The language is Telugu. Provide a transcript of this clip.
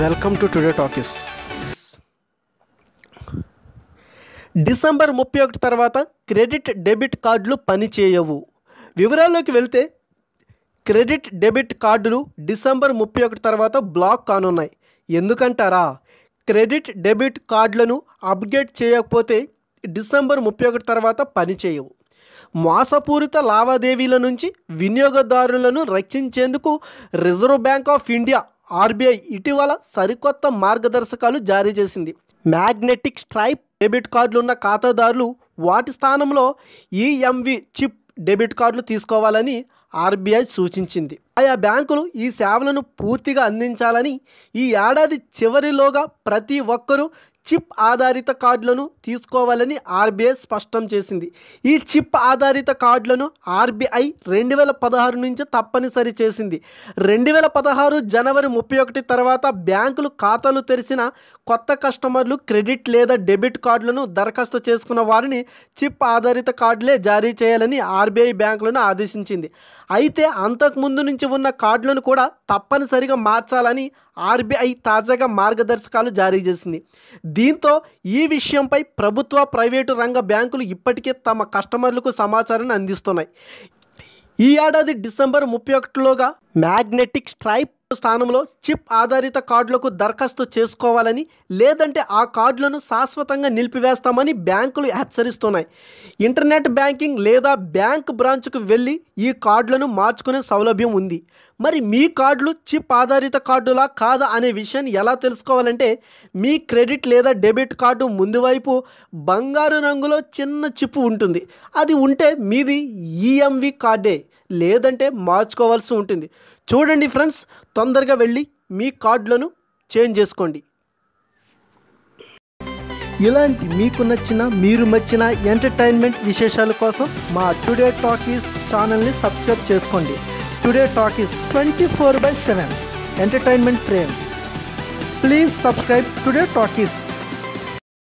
welcome to today talkies December ముప్పై ఒకటి తర్వాత క్రెడిట్ డెబిట్ కార్డులు పనిచేయవు వివరాల్లోకి వెళ్తే క్రెడిట్ డెబిట్ కార్డులు డిసెంబర్ ముప్పై ఒకటి తర్వాత బ్లాక్ కానున్నాయి ఎందుకంటారా క్రెడిట్ డెబిట్ కార్డులను అప్డేట్ చేయకపోతే డిసెంబర్ ముప్పై ఒకటి తర్వాత పనిచేయవు మోసపూరిత లావాదేవీల నుంచి వినియోగదారులను రక్షించేందుకు Reserve Bank of India RBI ఇటీవల సరికొత్త మార్గదర్శకాలు జారీ చేసింది మ్యాగ్నెటిక్ స్ట్రైప్ డెబిట్ కార్డులు ఉన్న ఖాతాదారులు వాటి స్థానంలో ఈఎంవి చిప్ డెబిట్ కార్డులు తీసుకోవాలని ఆర్బీఐ సూచించింది ఆయా బ్యాంకులు ఈ సేవలను పూర్తిగా అందించాలని ఈ ఏడాది చివరిలోగా ప్రతి ఒక్కరూ చిప్ ఆధారిత కార్డులను తీసుకోవాలని ఆర్బీఐ స్పష్టం చేసింది ఈ చిప్ ఆధారిత కార్డులను ఆర్బీఐ రెండు వేల పదహారు నుంచి తప్పనిసరి చేసింది రెండు వేల పదహారు జనవరి ముప్పై ఒకటి తర్వాత బ్యాంకులు ఖాతాలు తెరిచిన కొత్త కస్టమర్లు క్రెడిట్ లేదా డెబిట్ కార్డులను దరఖాస్తు చేసుకున్న వారిని చిప్ ఆధారిత కార్డులే జారీ చేయాలని ఆర్బీఐ బ్యాంకులను ఆదేశించింది అయితే అంతకుముందు నుంచి ఉన్న కార్డులను కూడా తప్పనిసరిగా మార్చాలని ఆర్బీఐ తాజాగా మార్గదర్శకాలు జారీ చేసింది దీంతో ఈ విషయంపై ప్రభుత్వ ప్రైవేటు రంగ బ్యాంకులు ఇప్పటికే తమ కస్టమర్లకు సమాచారాన్ని అందిస్తున్నాయి ఈ ఏడాది డిసెంబర్ ముప్పై ఒకటిలోగా మ్యాగ్నెటిక్ స్ట్రైప్ స్థానంలో చిప్ ఆధారిత కార్డులకు దరఖాస్తు చేసుకోవాలని లేదంటే ఆ కార్డులను శాశ్వతంగా నిలిపివేస్తామని బ్యాంకులు హెచ్చరిస్తున్నాయి ఇంటర్నెట్ బ్యాంకింగ్ లేదా బ్యాంక్ బ్రాంచ్కు వెళ్ళి ఈ కార్డులను మార్చుకునే సౌలభ్యం ఉంది మరి మీ కార్డులు చిప్ ఆధారిత కార్డులా కాదా అనే విషయాన్ని ఎలా తెలుసుకోవాలంటే మీ క్రెడిట్ లేదా డెబిట్ కార్డు ముందు వైపు బంగారు రంగులో చిన్న చిప్పు ఉంటుంది అది ఉంటే మీది ఈఎంవి కార్డే లేదంటే మార్చుకోవాల్సి ఉంటుంది చూడండి ఫ్రెండ్స్ తొందరగా వెళ్ళి మీ కార్డులను చేంజ్ చేసుకోండి ఇలాంటి మీకు నచ్చిన మీరు మచ్చిన ఎంటర్టైన్మెంట్ విశేషాల కోసం మా టుడే టాకీస్ ఛానల్ని సబ్స్క్రైబ్ చేసుకోండి today talkies twenty four by seven entertainment frames please subscribe today talkies